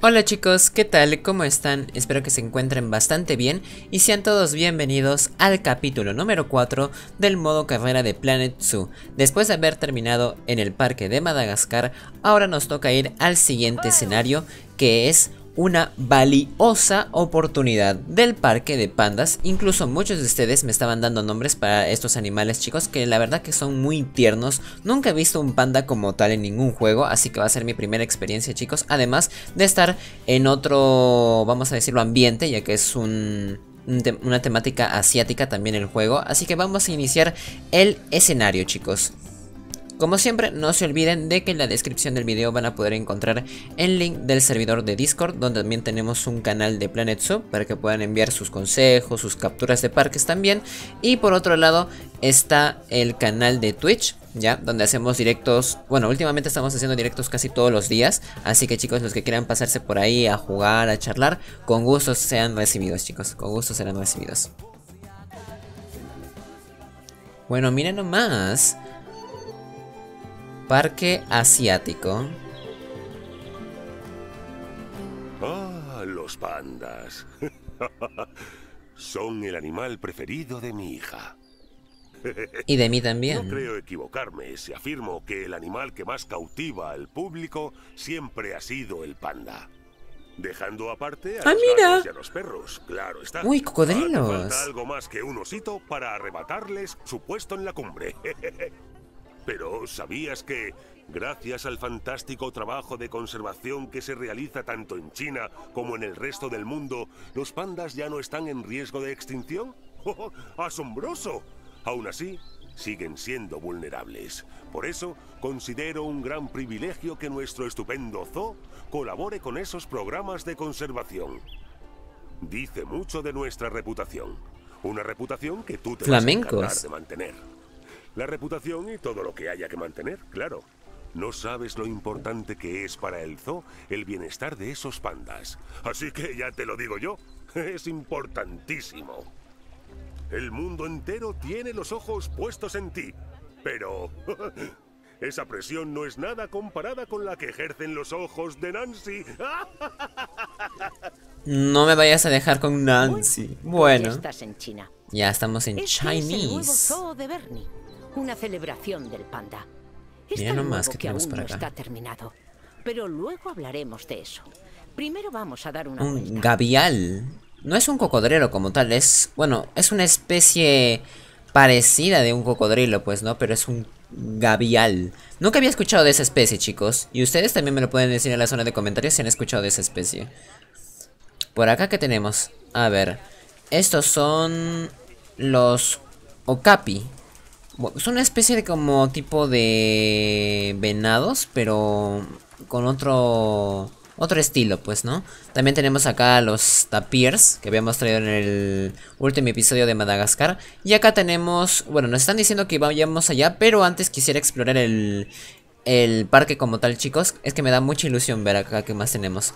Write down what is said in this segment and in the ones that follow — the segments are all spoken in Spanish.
Hola chicos, ¿qué tal? ¿Cómo están? Espero que se encuentren bastante bien y sean todos bienvenidos al capítulo número 4 del modo carrera de Planet Zoo. Después de haber terminado en el parque de Madagascar, ahora nos toca ir al siguiente escenario que es una valiosa oportunidad del parque de pandas. Incluso muchos de ustedes me estaban dando nombres para estos animales chicos que la verdad que son muy tiernos. Nunca he visto un panda como tal en ningún juego, así que va a ser mi primera experiencia chicos. Además de estar en otro, vamos a decirlo, ambiente, ya que es una temática asiática también el juego. Así que vamos a iniciar el escenario, chicos. Como siempre, no se olviden de que en la descripción del video van a poder encontrar el link del servidor de Discord, donde también tenemos un canal de Planet Zoo para que puedan enviar sus consejos, sus capturas de parques también. Y por otro lado está el canal de Twitch, ¿ya? Donde hacemos directos, bueno, últimamente estamos haciendo directos casi todos los días, así que chicos, los que quieran pasarse por ahí a jugar, a charlar, con gusto sean recibidos, chicos, con gusto serán recibidos. Bueno, miren nomás. Parque Asiático. Ah, los pandas. Son el animal preferido de mi hija. y de mí también. No creo equivocarme si afirmo que el animal que más cautiva al público siempre ha sido el panda. Dejando aparte a, ah, los, perros, claro está. Uy, cocodrilos. Ah, algo más que un osito para arrebatarles su puesto en la cumbre. Pero ¿sabías que, gracias al fantástico trabajo de conservación que se realiza tanto en China como en el resto del mundo, los pandas ya no están en riesgo de extinción? ¡Oh, ¡Oh, ¡Asombroso! Aún así, siguen siendo vulnerables. Por eso, considero un gran privilegio que nuestro estupendo zoo colabore con esos programas de conservación. Dice mucho de nuestra reputación. Una reputación que tú te vas a de mantener. La reputación y todo lo que haya que mantener, claro. No sabes lo importante que es para el zoo el bienestar de esos pandas. Así que ya te lo digo yo, es importantísimo. El mundo entero tiene los ojos puestos en ti. Pero esa presión no es nada comparada con la que ejercen los ojos de Nancy. No me vayas a dejar con Nancy. Bueno. Ya estamos en este Chinese una celebración del panda. que, acá. está terminado, pero luego hablaremos de eso. Primero vamos a dar una Un gavial. No es un cocodrilo como tal, es, bueno, es una especie parecida de un cocodrilo, pues, ¿no? Pero es un gavial. Nunca había escuchado de esa especie, chicos. Y ustedes también me lo pueden decir en la zona de comentarios si han escuchado de esa especie. Por acá, que tenemos? A ver. Estos son los okapi. Es una especie de como tipo de venados, pero con otro otro estilo, pues, ¿no? También tenemos acá los tapirs que habíamos traído en el último episodio de Madagascar. Y acá tenemos, bueno, nos están diciendo que vayamos allá, pero antes quisiera explorar el, el parque como tal, chicos. Es que me da mucha ilusión ver acá qué más tenemos.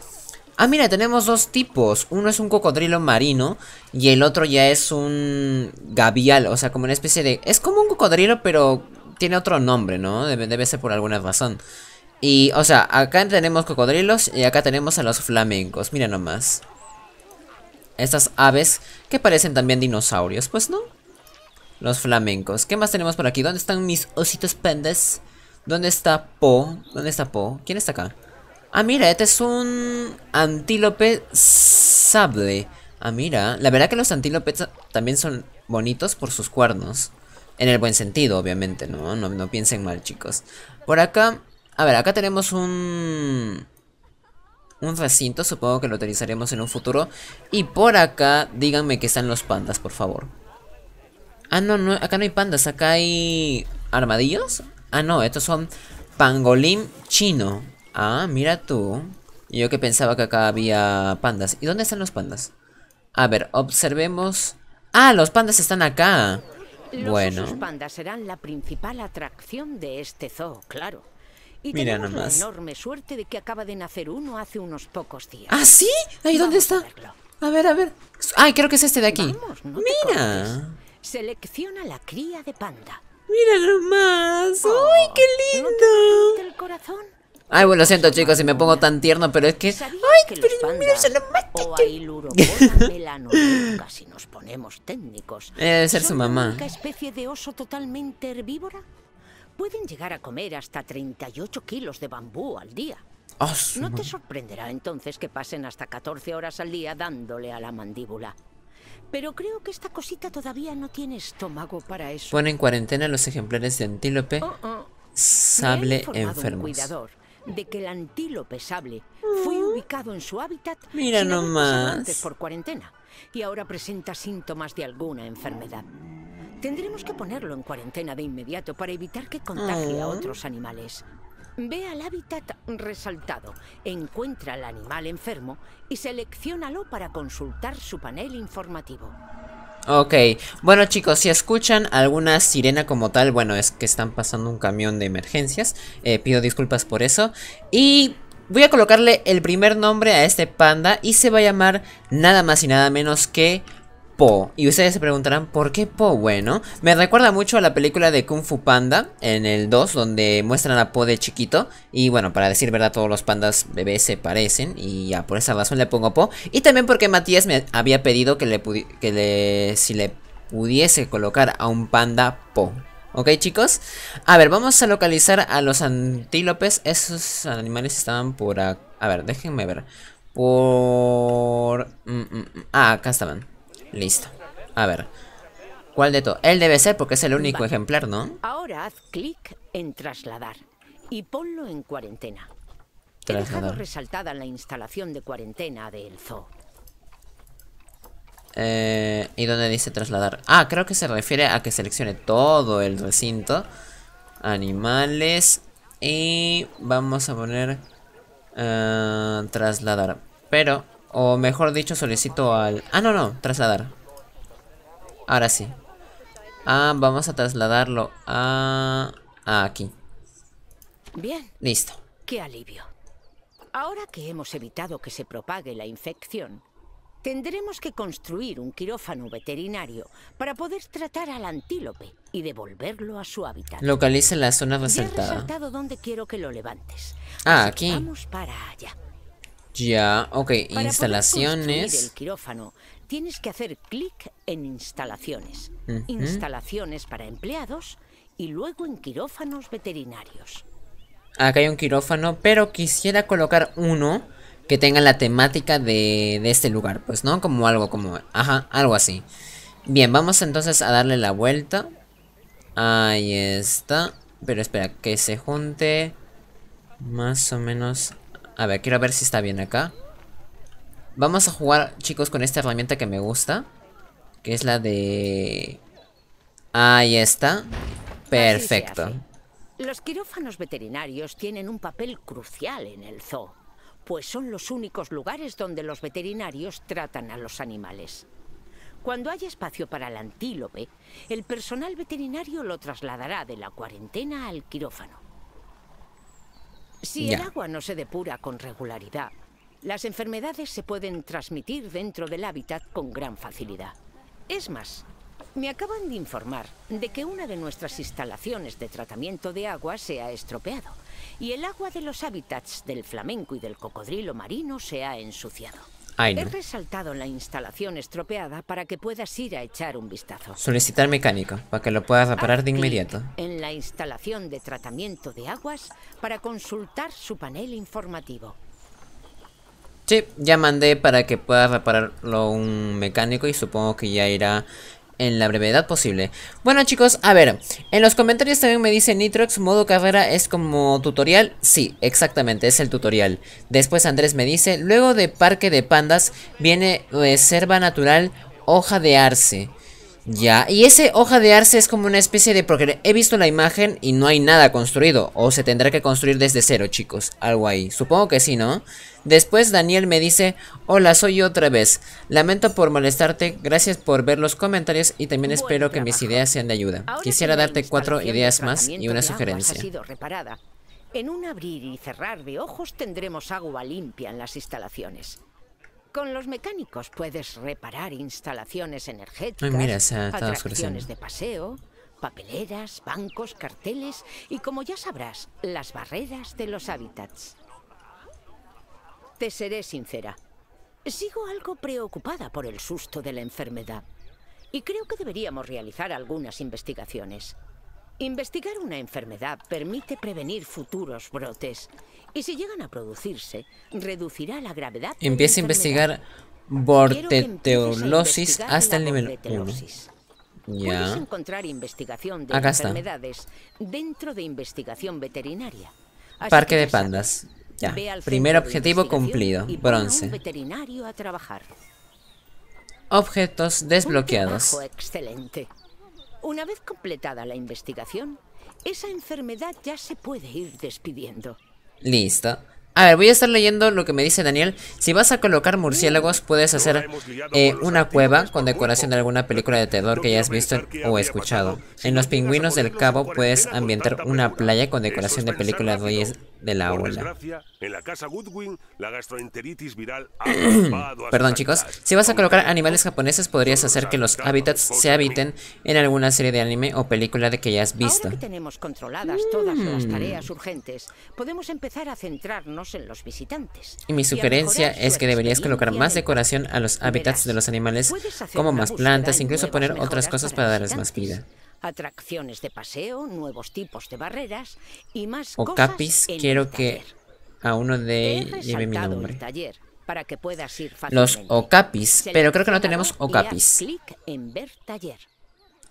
Ah, mira, tenemos dos tipos. Uno es un cocodrilo marino y el otro ya es un gavial, o sea, como una especie de... Es como un cocodrilo, pero tiene otro nombre, ¿no? Debe, ser por alguna razón. Y, o sea, acá tenemos cocodrilos y acá tenemos a los flamencos. Mira nomás. Estas aves que parecen también dinosaurios, pues, ¿no? Los flamencos. ¿Qué más tenemos por aquí? ¿Dónde están mis ositos pendes? ¿Dónde está Po? ¿Dónde está Po? ¿Quién está acá? Ah, mira, este es un antílope sable. Ah, mira. La verdad que los antílopes también son bonitos por sus cuernos. En el buen sentido, obviamente, ¿no? No, piensen mal, chicos. Por acá... A ver, acá tenemos un... Un recinto, supongo que lo utilizaremos en un futuro. Y por acá, díganme que están los pandas, por favor. Ah, no, no, acá no hay pandas, acá hay... ¿Armadillos? Ah, no, estos son pangolín chino. Ah, mira tú. Yo que pensaba que acá había pandas. ¿Y dónde están los pandas? A ver, observemos. Ah, los pandas están acá. bueno. Los pandas serán la principal atracción de este zoo, claro. Y Mira tenemos nomás. la enorme suerte de que acaba de nacer uno hace unos pocos días. ¿Ah, sí? ¿Ahí dónde está? A, ver, a ver. Ay, creo que es este de aquí. Vamos, no Mira. Selecciona la cría de panda. Mira nomás. Oh, ¡Ay, qué lindo! ¿no el corazón? Ay, bueno, lo siento chicos si me pongo tan tierno, pero es que... Ay, pero mira, se lo mata. si nos ponemos técnicos. debe ser su mamá. Una especie de oso totalmente herbívora? Pueden llegar a comer hasta 38 kilos de bambú al día. Ah, no te sorprenderá entonces que pasen hasta 14 horas al día dándole a la mandíbula. Pero creo que esta cosita todavía no tiene estómago para eso. Pone en cuarentena los ejemplares de antílope oh, oh. sable enfermos de que el antílope sable mm. fue ubicado en su hábitat Mira nomás. antes por cuarentena y ahora presenta síntomas de alguna enfermedad. Tendremos que ponerlo en cuarentena de inmediato para evitar que contagie a mm. otros animales. Ve al hábitat resaltado, encuentra al animal enfermo y seleccionalo para consultar su panel informativo. Ok, bueno chicos, si escuchan alguna sirena como tal, bueno, es que están pasando un camión de emergencias, eh, pido disculpas por eso. Y voy a colocarle el primer nombre a este panda y se va a llamar nada más y nada menos que Po. Y ustedes se preguntarán, ¿por qué Po? Bueno, me recuerda mucho a la película de Kung Fu Panda en el 2, donde muestran a Po de chiquito. Y bueno, para decir verdad, todos los pandas bebés se parecen. Y ya, por esa razón le pongo Po. Y también porque Matías me había pedido que le, que le si le pudiese colocar a un panda Po. ¿Ok, chicos? A ver, vamos a localizar a los antílopes. Esos animales estaban por A ver, déjenme ver. Por... Mm, mm, mm, ah, acá estaban. Listo. A ver. ¿Cuál de todo? Él debe ser porque es el único ejemplar, ¿no? Ahora haz clic en trasladar y ponlo en cuarentena. Trasladar. resaltada la instalación de cuarentena del zoo. Eh, ¿Y dónde dice trasladar? Ah, creo que se refiere a que seleccione todo el recinto. Animales. Y vamos a poner... Eh, trasladar. Pero o mejor dicho, solicito al... Ah, no, no, trasladar. Ahora sí. Ah, vamos a trasladarlo a... aquí. Bien. Listo. Qué alivio. Ahora que hemos evitado que se propague la infección, tendremos que construir un quirófano veterinario para poder tratar al antílope y devolverlo a su hábitat. localiza la zona resaltada. Ya resaltado donde quiero que lo levantes. Ah, aquí. Vamos para allá. Ya, ok, instalaciones. tienes que hacer clic en instalaciones. Instalaciones para empleados y luego en quirófanos veterinarios. Acá hay un quirófano, pero quisiera colocar uno que tenga la temática de, de este lugar, pues, ¿no? Como algo como, ajá, algo así. Bien, vamos entonces a darle la vuelta. Ahí está. Pero espera, que se junte más o menos a ver, quiero ver si está bien acá. Vamos a jugar, chicos, con esta herramienta que me gusta. Que es la de... Ahí está. Perfecto. Los quirófanos veterinarios tienen un papel crucial en el zoo, pues son los únicos lugares donde los veterinarios tratan a los animales. Cuando haya espacio para el antílope, el personal veterinario lo trasladará de la cuarentena al quirófano. Si el agua no se depura con regularidad, las enfermedades se pueden transmitir dentro del hábitat con gran facilidad. Es más, me acaban de informar de que una de nuestras instalaciones de tratamiento de agua se ha estropeado y el agua de los hábitats del flamenco y del cocodrilo marino se ha ensuciado. He resaltado la instalación estropeada para que puedas ir a echar un vistazo. Solicitar mecánico para que lo puedas reparar de inmediato instalación de tratamiento de aguas para consultar su panel informativo. Sí, ya mandé para que pueda repararlo un mecánico y supongo que ya irá en la brevedad posible. Bueno chicos, a ver, en los comentarios también me dice Nitrox, modo carrera es como tutorial. Sí, exactamente, es el tutorial. Después Andrés me dice, luego de Parque de Pandas viene Reserva Natural Hoja de Arce. Ya, y ese hoja de arce es como una especie de... Porque he visto la imagen y no hay nada construido. O se tendrá que construir desde cero, chicos. Algo ahí. Supongo que sí, ¿no? Después Daniel me dice, hola, soy otra vez. Lamento por molestarte, gracias por ver los comentarios y también espero que mis ideas sean de ayuda. Quisiera darte cuatro ideas más y una sugerencia. en un abrir y cerrar de ojos tendremos agua limpia en las instalaciones. Con los mecánicos puedes reparar instalaciones energéticas, de paseo, papeleras, bancos, carteles y, como ya sabrás, las barreras de los hábitats. Te seré sincera. Sigo algo preocupada por el susto de la enfermedad y creo que deberíamos realizar algunas investigaciones. Investigar una enfermedad permite prevenir futuros brotes y si llegan a producirse, reducirá la gravedad. Empieza a investigar borteteolosis hasta el nivel 1. Ya. encontrar investigación de Acá está. dentro de investigación veterinaria. Parque de pandas. Ya. Primer objetivo cumplido. Bronce. a trabajar. Objetos desbloqueados. Excelente. Una vez completada la investigación, esa enfermedad ya se puede ir despidiendo. Listo. A ver, voy a estar leyendo lo que me dice Daniel. Si vas a colocar murciélagos, puedes hacer eh, una cueva con decoración de alguna película de terror que hayas visto o escuchado. En Los Pingüinos del Cabo puedes ambientar una playa con decoración de películas de de la Perdón, chicos. Si vas a colocar animales japoneses, podrías hacer que los hábitats se habiten en alguna serie de anime o película de que ya has visto. Y mi sugerencia es que deberías colocar más decoración a los hábitats de los animales, como más plantas, incluso poner otras cosas para darles más vida atracciones de paseo, nuevos tipos de barreras y más o cosas quiero que a uno de ellos lleve mi nombre. Los Ocapis, pero creo que no tenemos Ocapis En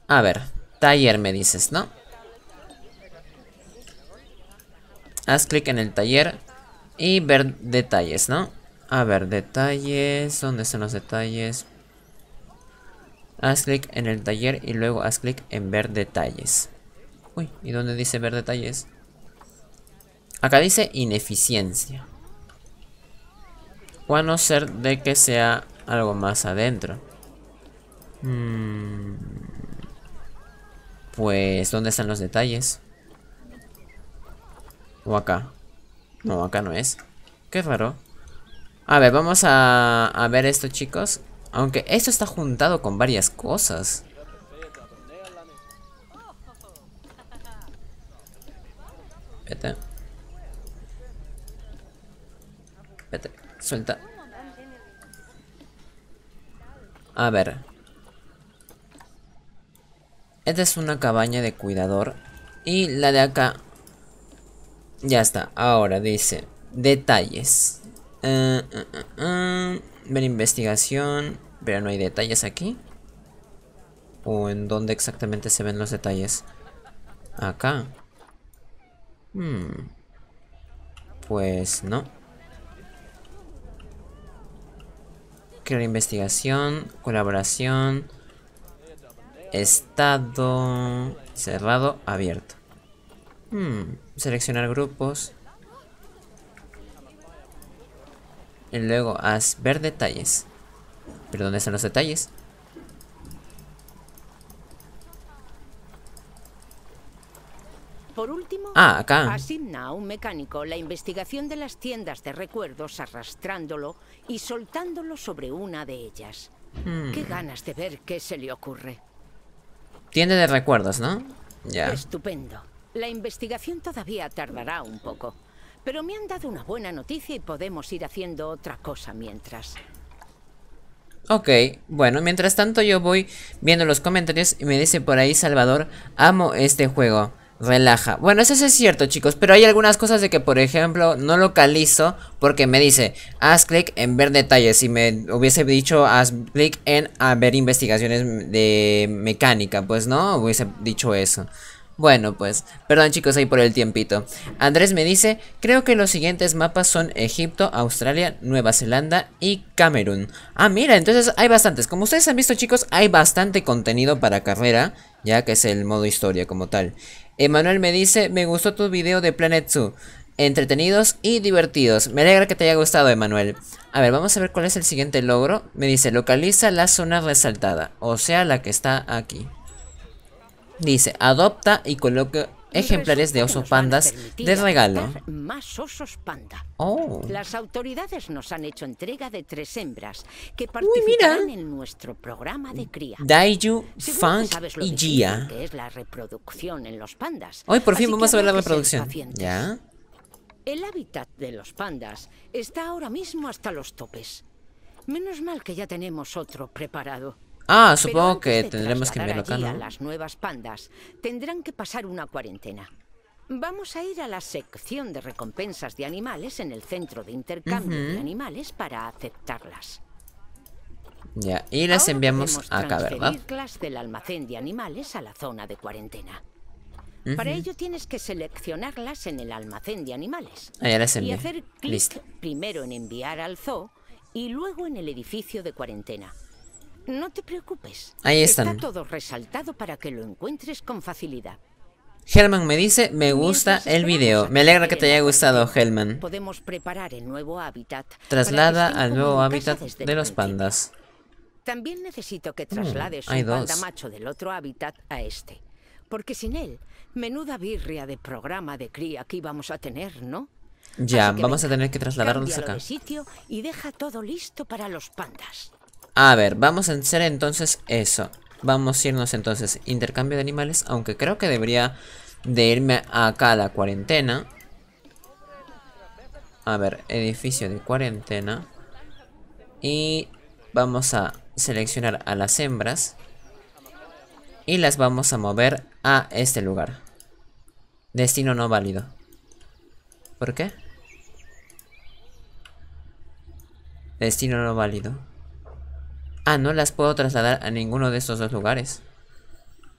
A ver, taller me dices, ¿no? Haz clic en el taller y ver detalles, ¿no? A ver, detalles, ¿dónde están los detalles? Haz clic en el taller y luego haz clic en ver detalles. Uy, ¿y dónde dice ver detalles? Acá dice ineficiencia. O a no ser de que sea algo más adentro. Hmm. Pues, ¿dónde están los detalles? O acá. No, acá no es. Qué raro. A ver, vamos a, a ver esto, chicos. Aunque esto está juntado con varias cosas. Vete. Vete, suelta. A ver. Esta es una cabaña de cuidador. Y la de acá. Ya está. Ahora dice. Detalles. Eh, eh, eh, Ver investigación, pero no hay detalles aquí. ¿O en dónde exactamente se ven los detalles? Acá. Hmm. Pues no. Crear investigación, colaboración, estado, cerrado, abierto. Hmm. Seleccionar grupos. Y luego haz ver detalles. ¿Pero dónde están los detalles? Por último, ah, asigna a un mecánico la investigación de las tiendas de recuerdos arrastrándolo y soltándolo sobre una de ellas. Hmm. Qué ganas de ver qué se le ocurre. Tienda de recuerdos, ¿no? Ya. Estupendo. La investigación todavía tardará un poco. Pero me han dado una buena noticia y podemos ir haciendo otra cosa mientras. Ok, bueno, mientras tanto yo voy viendo los comentarios y me dice por ahí Salvador, amo este juego, relaja. Bueno, eso es cierto chicos, pero hay algunas cosas de que por ejemplo no localizo porque me dice, haz clic en ver detalles, si me hubiese dicho haz clic en ver investigaciones de mecánica, pues no, hubiese dicho eso. Bueno, pues, perdón chicos ahí por el tiempito. Andrés me dice, creo que los siguientes mapas son Egipto, Australia, Nueva Zelanda y Camerún. Ah, mira, entonces hay bastantes. Como ustedes han visto chicos, hay bastante contenido para carrera, ya que es el modo historia como tal. Emanuel me dice, me gustó tu video de Planet Zoo. Entretenidos y divertidos. Me alegra que te haya gustado, Emanuel. A ver, vamos a ver cuál es el siguiente logro. Me dice, localiza la zona resaltada, o sea, la que está aquí. Dice, adopta y coloque ejemplares de osos pandas de regalo. Más osos panda. Oh. Las autoridades nos han hecho entrega de tres hembras que participarán en nuestro programa de cría. Daiju, fang y Gia. es la reproducción en los pandas. Hoy por fin vamos a ver la reproducción. Ya. El hábitat de los pandas está ahora mismo hasta los topes. Menos mal que ya tenemos otro preparado. Ah, supongo que tendremos que enviarlo acá, las nuevas pandas tendrán que pasar una cuarentena. Vamos a ir a la sección de recompensas de animales en el centro de intercambio de animales para aceptarlas. Ya, y las Ahora enviamos acá, ¿verdad? del almacén de animales a la zona de cuarentena. Para ello tienes que seleccionarlas en el almacén de animales. Ah, y hacer clic primero en enviar al zoo y luego en el edificio de cuarentena. No te preocupes. Ahí están. Está todo resaltado para que lo encuentres con facilidad. Helman me dice, me gusta el video. Me alegra que te haya gustado, Helman. Podemos preparar el nuevo hábitat. Traslada al nuevo hábitat de los pandas. También necesito que mm, traslades mm, un panda macho del otro hábitat a este. Porque sin él, menuda birria de programa de cría que íbamos a tener, ¿no? Ya, vamos a tener que trasladarnos acá. sitio y deja todo listo para los pandas. A ver, vamos a hacer entonces eso. Vamos a irnos entonces intercambio de animales, aunque creo que debería de irme a cada cuarentena. A ver, edificio de cuarentena. Y vamos a seleccionar a las hembras. Y las vamos a mover a este lugar. Destino no válido. ¿Por qué? Destino no válido. Ah, no las puedo trasladar a ninguno de estos dos lugares.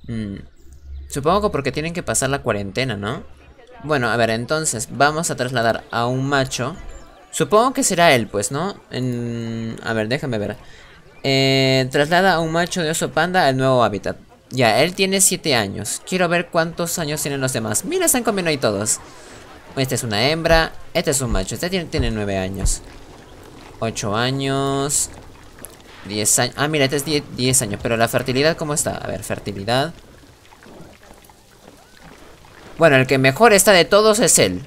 Mm. Supongo que porque tienen que pasar la cuarentena, ¿no? Bueno, a ver, entonces, vamos a trasladar a un macho. Supongo que será él, pues, ¿no? A ver, déjame ver. Eh, traslada a un macho de oso panda al nuevo hábitat. Ya, él tiene 7 años. Quiero ver cuántos años tienen los demás. Mira, están comiendo ahí todos. Esta es una hembra. Este es un macho. Este tiene nueve años. Ocho años. 10 años. Ah, mira, este es 10, años. Pero la fertilidad, ¿cómo está? A ver, fertilidad. Bueno, el que mejor está de todos es él.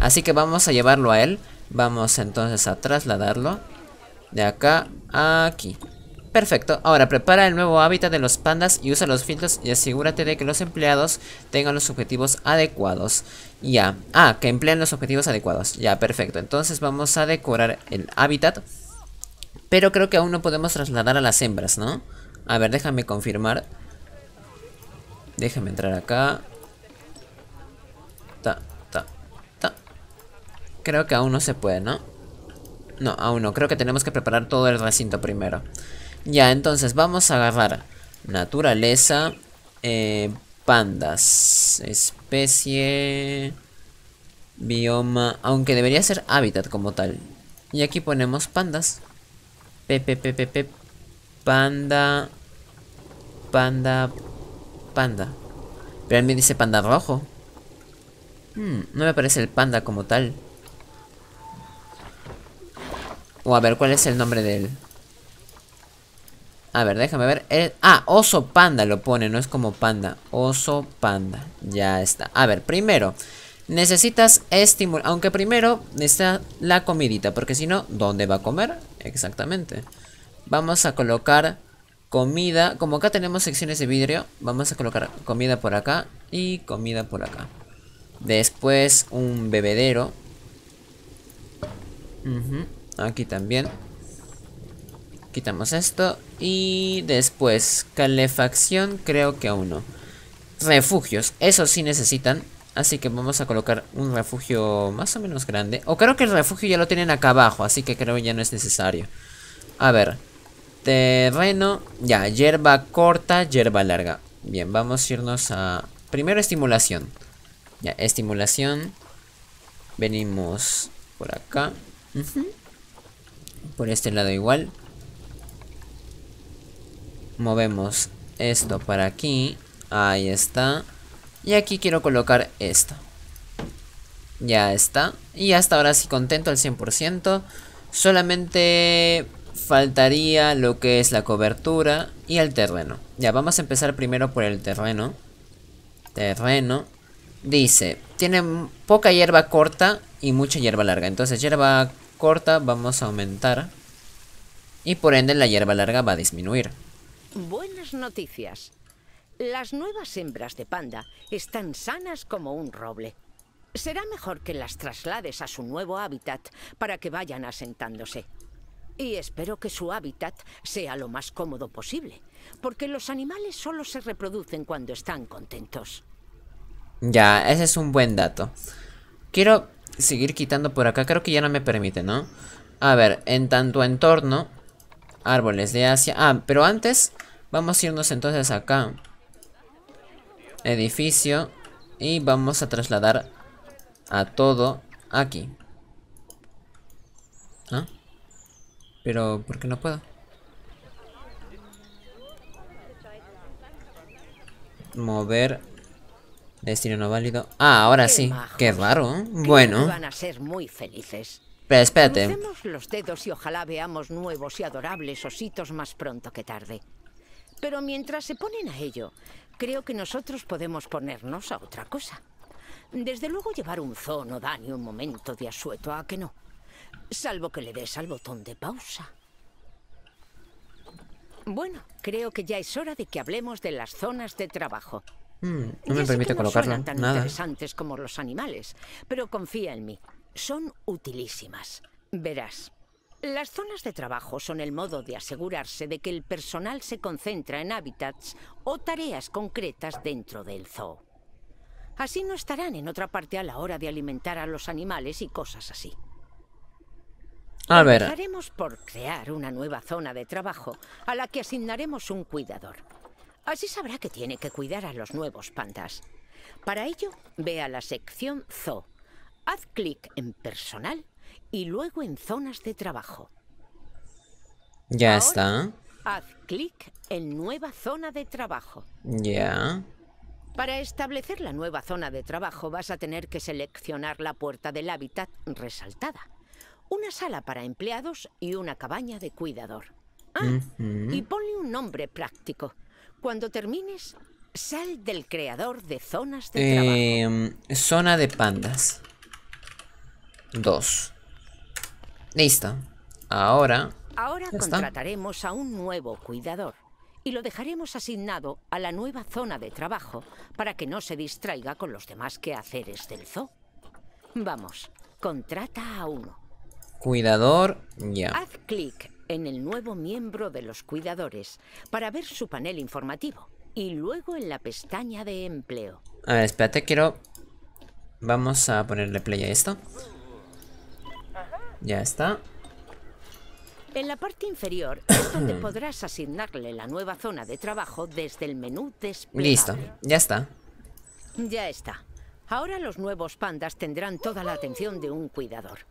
Así que vamos a llevarlo a él. Vamos entonces a trasladarlo. De acá a aquí. Perfecto, ahora prepara el nuevo hábitat de los pandas y usa los filtros y asegúrate de que los empleados tengan los objetivos adecuados. Ya, ah, que empleen los objetivos adecuados. Ya, perfecto, entonces vamos a decorar el hábitat. Pero creo que aún no podemos trasladar a las hembras, ¿no? A ver, déjame confirmar. Déjame entrar acá. Ta, ta, ta. Creo que aún no se puede, ¿no? No, aún no. Creo que tenemos que preparar todo el recinto primero. Ya, entonces vamos a agarrar naturaleza, eh, pandas, especie, bioma, aunque debería ser hábitat como tal. Y aquí ponemos pandas. Pepe, Panda. Panda. Panda. Pero él me dice panda rojo. Hmm, no me parece el panda como tal. O a ver, ¿cuál es el nombre de él? A ver, déjame ver. Ah, oso panda lo pone, no es como panda. Oso panda. Ya está. A ver, primero. Necesitas estimular. Aunque primero está la comidita. Porque si no, ¿dónde va a comer? Exactamente. Vamos a colocar comida. Como acá tenemos secciones de vidrio, vamos a colocar comida por acá y comida por acá. Después un bebedero. Aquí también. Quitamos esto. Y después calefacción creo que a uno. Refugios. Eso sí necesitan. Así que vamos a colocar un refugio más o menos grande. O creo que el refugio ya lo tienen acá abajo, así que creo que ya no es necesario. A ver. Terreno. Ya, hierba corta, hierba larga. Bien, vamos a irnos a... Primero estimulación. Ya, estimulación. Venimos por acá. Por este lado igual. Movemos esto para aquí. Ahí está. Y aquí quiero colocar esto. Ya está. Y hasta ahora sí contento al 100%. Solamente faltaría lo que es la cobertura y el terreno. Ya, vamos a empezar primero por el terreno. Terreno. Dice, tiene poca hierba corta y mucha hierba larga. Entonces, hierba corta vamos a aumentar. Y por ende la hierba larga va a disminuir. Buenas noticias. Las nuevas hembras de panda están sanas como un roble. Será mejor que las traslades a su nuevo hábitat para que vayan asentándose. Y espero que su hábitat sea lo más cómodo posible, porque los animales solo se reproducen cuando están contentos. Ya, ese es un buen dato. Quiero seguir quitando por acá, creo que ya no me permite, ¿no? A ver, en tanto entorno, árboles de Asia... Ah, pero antes, vamos a irnos entonces acá edificio y vamos a trasladar a todo aquí. ¿Ah? Pero, ¿por qué no puedo? Mover Destino no válido. Ah, ahora qué sí. Qué raro. ¿eh? Bueno. Van a ser muy felices. Pero espérate. Crucemos los dedos y ojalá veamos nuevos y adorables ositos más pronto que tarde. Pero mientras se ponen a ello, Creo que nosotros podemos ponernos a otra cosa. Desde luego llevar un zono daño un momento de asueto a que no. Salvo que le des al botón de pausa. Bueno, creo que ya es hora de que hablemos de las zonas de trabajo. Mm, no me permite no son tan interesantes como los animales, pero confía en mí. Son utilísimas. Verás, las zonas de trabajo son el modo de asegurarse de que el personal se concentra en hábitats o tareas concretas dentro del zoo. Así no estarán en otra parte a la hora de alimentar a los animales y cosas así. A ver. Empezaremos por crear una nueva zona de trabajo a la que asignaremos un cuidador. Así sabrá que tiene que cuidar a los nuevos pandas. Para ello, ve a la sección Zoo. Haz clic en Personal y luego en zonas de trabajo. Ya está. Haz clic en nueva zona de trabajo. Ya. Para establecer la nueva zona de trabajo vas a tener que seleccionar la puerta del hábitat resaltada, una sala para empleados y una cabaña de cuidador. Ah, y ponle un nombre práctico. Cuando termines, sal del creador de zonas de trabajo. Em, zona de pandas. Dos Listo. Ahora. Ahora contrataremos a un nuevo cuidador y lo dejaremos asignado a la nueva zona de trabajo para que no se distraiga con los demás quehaceres del zoo. Vamos, contrata a uno. Cuidador, ya. Haz clic en el nuevo miembro de los cuidadores para ver su panel informativo y luego en la pestaña de empleo. A ver, espérate, quiero... Vamos a ponerle play a esto. Ya está. En la parte inferior es donde podrás asignarle la nueva zona de trabajo desde el menú desplegable. Listo, ya está. Ya está. Ahora los nuevos pandas tendrán toda la atención de un cuidador.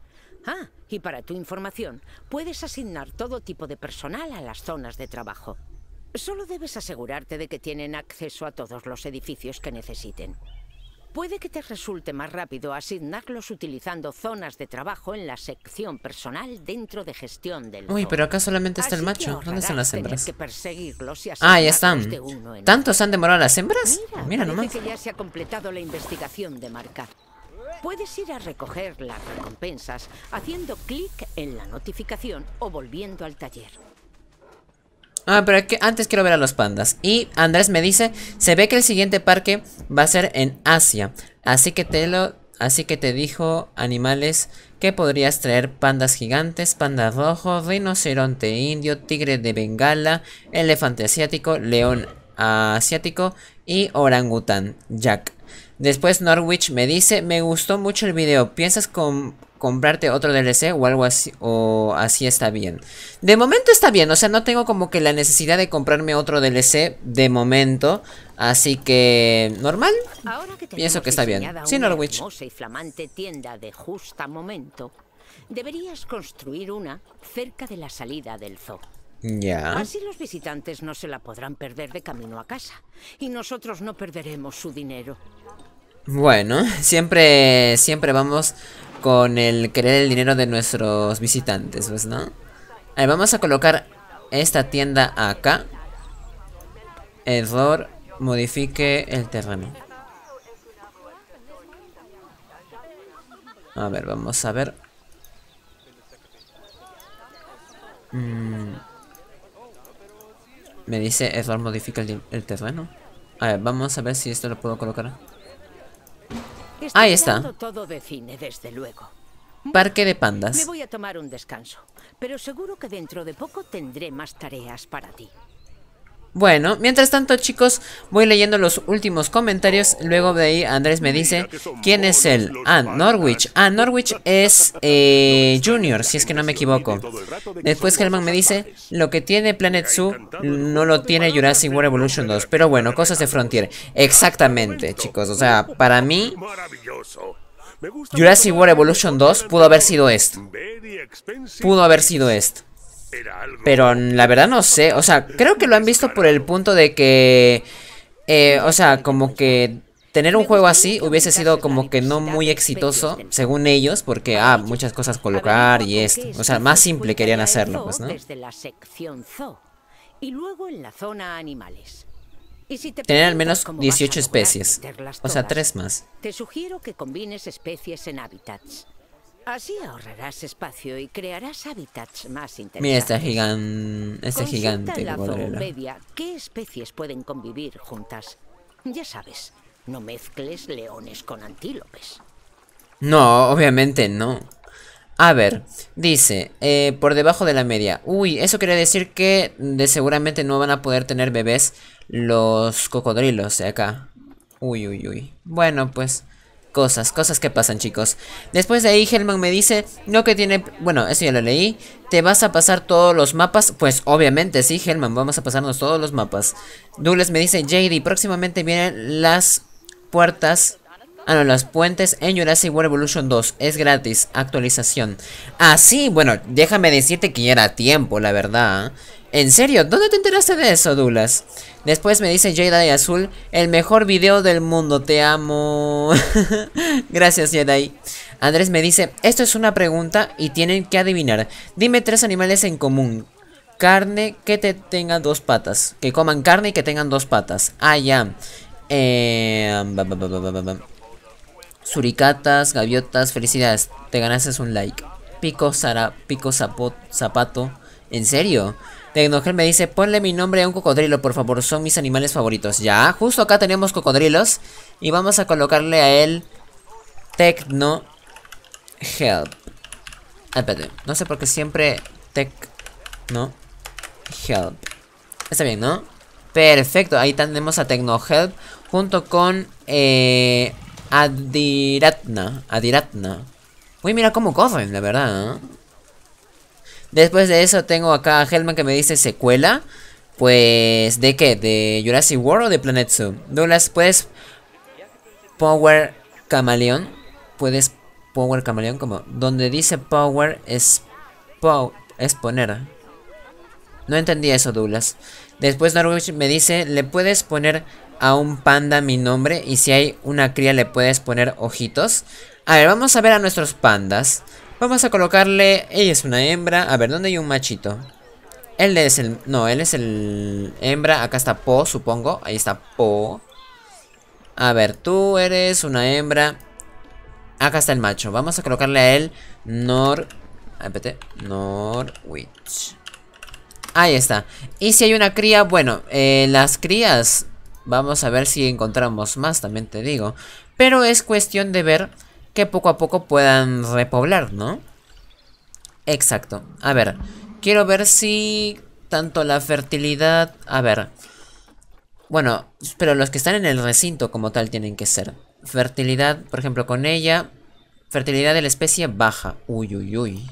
Ah, y para tu información, puedes asignar todo tipo de personal a las zonas de trabajo. Solo debes asegurarte de que tienen acceso a todos los edificios que necesiten. Puede que te resulte más rápido asignarlos utilizando zonas de trabajo en la sección personal dentro de gestión del. Uy, pero acá solamente está el macho. ¿Dónde están las hembras? ah, ya están. ¿Tantos han demorado las hembras? Mira, pues nomás. Que ya se ha completado la investigación de marca. Puedes ir a recoger las recompensas haciendo clic en la notificación o volviendo al taller. Ah, pero antes quiero ver a los pandas. Y Andrés me dice, se ve que el siguiente parque va a ser en Asia. Así que te lo... Así que te dijo, animales, que podrías traer pandas gigantes, panda rojo, rinoceronte indio, tigre de Bengala, elefante asiático, león asiático y orangután, Jack. Después Norwich me dice, me gustó mucho el video, ¿piensas con comprarte otro DLC o algo así, o así está bien. De momento está bien, o sea, no tengo como que la necesidad de comprarme otro DLC de momento, así que normal. Ahora Pienso que está bien. Sí, Norwich. Y flamante tienda de justa momento, deberías construir una cerca de la salida del zoo. Ya. Así los visitantes no se la podrán perder de camino a casa y nosotros no perderemos su dinero. Bueno, siempre, siempre vamos con el querer el dinero de nuestros visitantes, pues, ¿no? A ver, vamos a colocar esta tienda acá. Error, modifique el terreno. A ver, vamos a ver. Mm. Me dice error, modifica el, el terreno. A ver, vamos a ver si esto lo puedo colocar. Ahí está. Todo de cine, desde luego. Parque de pandas. Me voy a tomar un descanso, pero seguro que dentro de poco tendré más tareas para ti. Bueno, mientras tanto chicos, voy leyendo los últimos comentarios. Luego de ahí Andrés me dice, ¿quién es él? Ah, Norwich. Ah, Norwich es eh, Junior, si es que no me equivoco. Después Helman me dice, lo que tiene Planet Zoo no lo tiene Jurassic World Evolution 2. Pero bueno, cosas de Frontier. Exactamente, chicos. O sea, para mí... Jurassic World Evolution 2 pudo haber sido esto. Pudo haber sido esto. Pero la verdad no sé, o sea, creo que lo han visto por el punto de que, eh, o sea, como que tener un juego así hubiese sido como que no muy exitoso, según ellos, porque, ah, muchas cosas colocar y esto. O sea, más simple querían hacerlo, pues, ¿no? Tener al menos 18 especies, o sea, tres más. Te sugiero que combines especies en hábitats. Así ahorrarás espacio y crearás hábitats más interesantes. Mira este gigan... este gigante. la media, qué especies pueden convivir juntas. Ya sabes, no mezcles leones con antílopes. No, obviamente no. A ver, dice, eh, por debajo de la media. Uy, eso quiere decir que de seguramente no van a poder tener bebés los cocodrilos de acá. Uy, uy, uy. Bueno, pues Cosas, cosas que pasan, chicos. Después de ahí, Helman me dice, no que tiene... Bueno, eso ya lo leí. ¿Te vas a pasar todos los mapas? Pues obviamente, sí, Helman, vamos a pasarnos todos los mapas. Douglas me dice, JD, próximamente vienen las puertas Ah, no, los puentes en Jurassic World Evolution 2. Es gratis. Actualización. Ah, sí, bueno, déjame decirte que ya era tiempo, la verdad. ¿eh? ¿En serio? ¿Dónde te enteraste de eso, Dulas? Después me dice Jedi Azul, el mejor video del mundo, te amo. Gracias, Jedi. Andrés me dice, esto es una pregunta y tienen que adivinar. Dime tres animales en común. Carne que te tenga dos patas. Que coman carne y que tengan dos patas. Ah, ya. Eh... Suricatas, gaviotas, felicidades, te ganaste un like. Pico, Sara, pico zapato, ¿en serio? Tecnohel me dice, ponle mi nombre a un cocodrilo, por favor, son mis animales favoritos. Ya, justo acá tenemos cocodrilos y vamos a colocarle a él Tecno Help. Ah, espérate, no sé por qué siempre Tecno Help. Está bien, ¿no? Perfecto, ahí tenemos a Tecno Help junto con eh, Adiratna. Adiratna. Uy, mira cómo corren, la verdad. ¿eh? Después de eso tengo acá a Helman que me dice secuela. Pues, ¿de qué? ¿De Jurassic World o de Planet Zoo? Douglas, ¿puedes Power Camaleón? ¿Puedes Power Camaleón? Como, donde dice Power es, es poner. ¿eh? No entendí eso, Douglas. Después Norwich me dice, ¿le puedes poner a un panda mi nombre y si hay una cría le puedes poner ojitos. A ver, vamos a ver a nuestros pandas. Vamos a colocarle... Ella es una hembra. A ver, ¿dónde hay un machito? Él es el... No, él es el... Hembra. Acá está Po, supongo. Ahí está Po. A ver, tú eres una hembra. Acá está el macho. Vamos a colocarle a él Nor... Ah, espérate. Norwich. Ahí está. Y si hay una cría, bueno, eh, las crías Vamos a ver si encontramos más, también te digo. Pero es cuestión de ver que poco a poco puedan repoblar, ¿no? Exacto. A ver, quiero ver si tanto la fertilidad... A ver. Bueno, pero los que están en el recinto como tal tienen que ser. Fertilidad, por ejemplo, con ella. Fertilidad de la especie baja. Uy, uy, uy.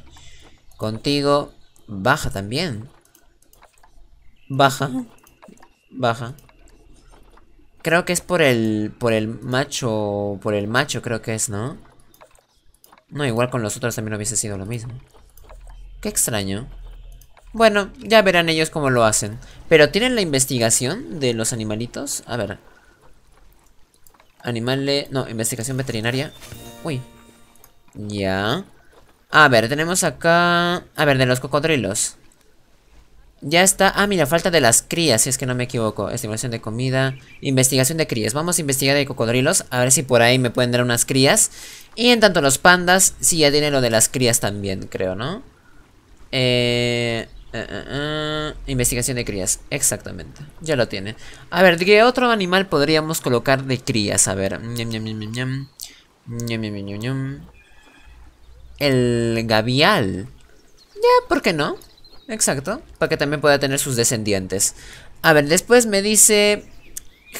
Contigo baja también. Baja. Baja. Creo que es por el. por el macho. Por el macho, creo que es, ¿no? No, igual con los otros también hubiese sido lo mismo. Qué extraño. Bueno, ya verán ellos cómo lo hacen. Pero ¿tienen la investigación de los animalitos? A ver. Animales. No, investigación veterinaria. Uy. Ya. A ver, tenemos acá... A ver, de los cocodrilos. Ya está. Ah, mira, falta de las crías, si es que no me equivoco. estimulación de comida. Investigación de crías. Vamos a investigar de cocodrilos. A ver si por ahí me pueden dar unas crías. Y en tanto los pandas, sí, ya tiene lo de las crías también, creo, ¿no? Eh... eh, eh, eh. investigación de crías, exactamente. Ya lo tiene. A ver, qué otro animal podríamos colocar de crías? A ver. El gavial. Ya, ¿por qué no? Exacto, para que también pueda tener sus descendientes. A ver, después me dice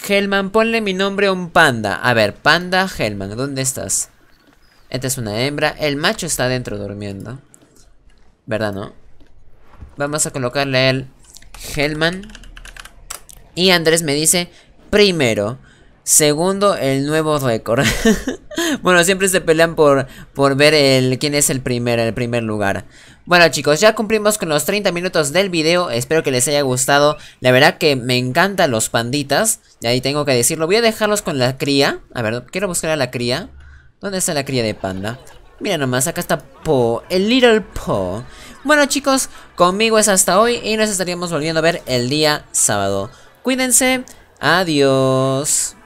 Helman, ponle mi nombre a un panda. A ver, panda Helman, ¿dónde estás? Esta es una hembra, el macho está adentro durmiendo. ¿Verdad, no? Vamos a colocarle el Hellman. Y Andrés me dice, primero, segundo, el nuevo récord. bueno, siempre se pelean por, por ver el, quién es el primero, el primer lugar. Bueno chicos, ya cumplimos con los 30 minutos del video, espero que les haya gustado, la verdad que me encantan los panditas, y ahí tengo que decirlo, voy a dejarlos con la cría, a ver, quiero buscar a la cría, ¿dónde está la cría de panda? Mira nomás, acá está Po, el Little Po. Bueno chicos, conmigo es hasta hoy y nos estaríamos volviendo a ver el día sábado. Cuídense, adiós.